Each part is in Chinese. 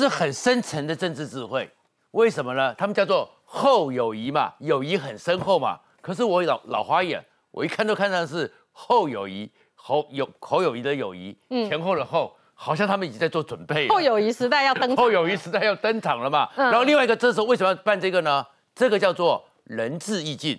是很深层的政治智慧，为什么呢？他们叫做后友谊嘛，友谊很深厚嘛。可是我老老花眼，我一看都看上是后友谊、后友后友谊的友谊，嗯，前后的后，好像他们已经在做准备后友谊时代要登 场，后友谊时代要登场了嘛。然后另外一个，这时候为什么要办这个呢？这个叫做仁至义尽，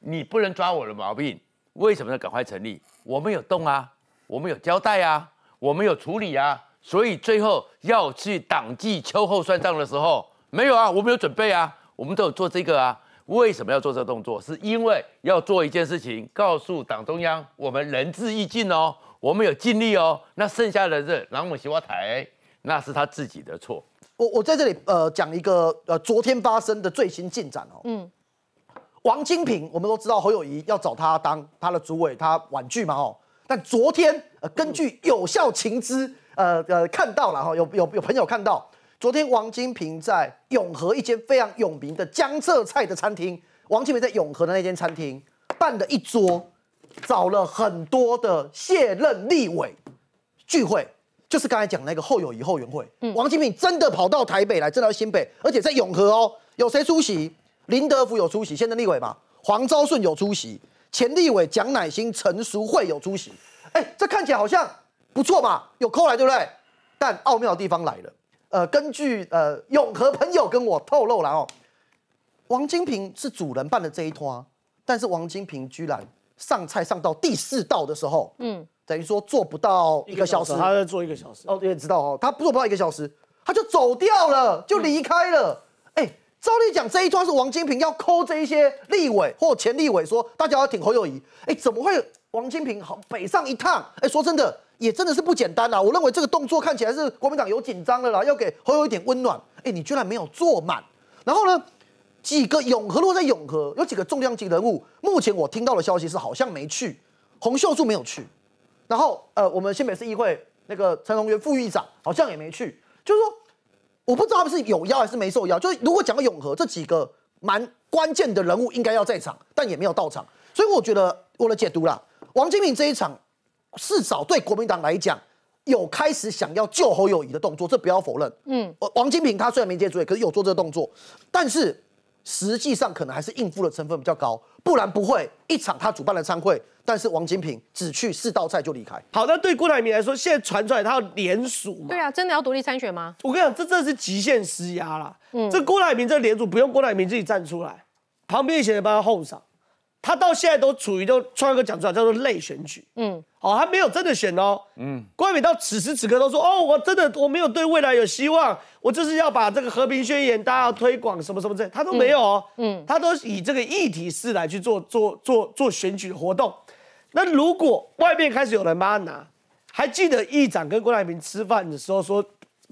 你不能抓我的毛病。为什么要赶快成立，我们有动啊，我们有交代啊，我们有处理啊。所以最后要去党纪秋后算账的时候，没有啊，我们有准备啊，我们都有做这个啊。为什么要做这个动作？是因为要做一件事情，告诉党中央，我们仁至义尽哦，我们有尽力哦。那剩下的是朗姆西瓦台，那是他自己的错。我我在这里呃讲一个呃昨天发生的最新进展哦。嗯，王金平，我们都知道侯友谊要找他当他的主委，他婉拒嘛哦。但昨天呃，根据有效情资。呃呃，看到了哈，有有有朋友看到，昨天王金平在永和一间非常有名的江浙菜的餐厅，王金平在永和的那间餐厅办了一桌，找了很多的卸任立委聚会，就是刚才讲那个后友谊后援会，嗯，王金平真的跑到台北来，真的到新北，而且在永和哦，有谁出席？林德福有出席，现任立委嘛，黄昭顺有出席，前立委蒋乃辛、陈淑慧有出席，哎，这看起来好像。不错嘛，有扣来对不对？但奥妙的地方来了，呃，根据呃永和朋友跟我透露了哦，王金平是主人办的这一托，但是王金平居然上菜上到第四道的时候，嗯，等于说做不到一个小时，他在做一个小时。哦，也知道哦，他做不到一个小时，他就走掉了，就离开了。哎，照例讲这一桩是王金平要抠这些立委或前立委，说大家要挺侯友谊。哎，怎么会王金平好北上一趟？哎，说真的。也真的是不简单啦！我认为这个动作看起来是国民党有紧张了啦，要给侯友一点温暖。哎，你居然没有坐满，然后呢，几个永和，落在永和有几个重量级人物，目前我听到的消息是好像没去，洪秀柱没有去，然后呃，我们新北市议会那个陈荣元副议长好像也没去，就是说我不知道他们是有邀还是没受邀。就是如果讲到永和，这几个蛮关键的人物应该要在场，但也没有到场，所以我觉得我的解读啦，王金平这一场。至少对国民党来讲，有开始想要救侯友谊的动作，这不要否认。嗯，王金平他虽然没接主可是有做这个动作，但是实际上可能还是应付的成分比较高，不然不会一场他主办的餐会，但是王金平只去四道菜就离开。好，那对郭台铭来说，现在传出来他要联署，对啊，真的要独立参选吗？我跟你讲，这这是极限施压啦。嗯，这郭台铭这联署不用郭台铭自己站出来，旁边一些人帮他候上。他到现在都处于，都川哥讲出来叫做类选举，嗯，哦，他没有真的选哦，嗯，郭台铭到此时此刻都说，哦，我真的我没有对未来有希望，我就是要把这个和平宣言，大家要推广什么什么这，他都没有哦，嗯，他都以这个议题式来去做做做做选举活动，那如果外面开始有人帮他拿，还记得议长跟郭台铭吃饭的时候说，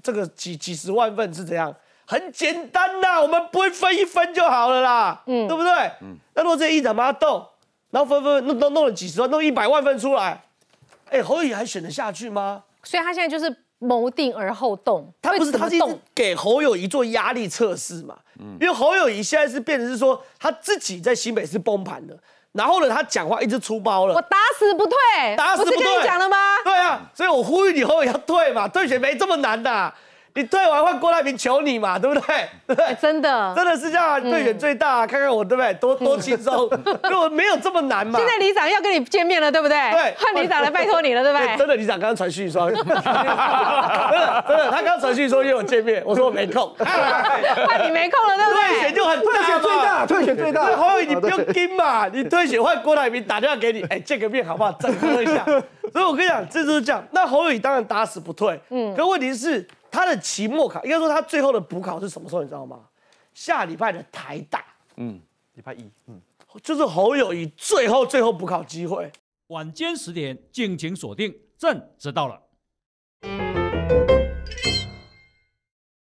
这个几几十万份是怎样？很简单呐，我们不会分一分就好了啦，嗯，对不对？嗯，那果这一直他妈动，然后分分弄弄弄了几十万，弄一百万分出来，哎，侯友还选得下去吗？所以，他现在就是谋定而后动，他不是他是直给侯友谊做压力测试嘛？嗯，因为侯友谊现在是变成是说他自己在新北是崩盘的，然后呢，他讲话一直出包了，我打死不退，打死不退讲了吗？对啊，所以我呼吁你侯友要退嘛，退选没这么难的。你退完换郭台铭求你嘛，对不对？对，真的，真的是这样，退选最大，看看我，对不对？多多轻松，对 我没有这么难嘛。现在李长要跟你见面了，对不对？对，换李长来拜托你了，对不对？真的，李长刚刚传讯说，真的真的，他刚刚传讯说要我见面，我说我没空，换你没空了，对不对？退选就很大，退选最大，退选最大。侯友你不用跟嘛，你退选换郭台铭打电话给你，哎，见个面好不好？整合一下。所以我跟你讲，这就是这样。那侯友当然打死不退，嗯，可问题是。他的期末考，应该说他最后的补考是什么时候？你知道吗？下礼拜的台大，嗯，礼拜一，嗯，就是侯友谊最后最后补考机会，晚间十点，敬请锁定，朕知道了。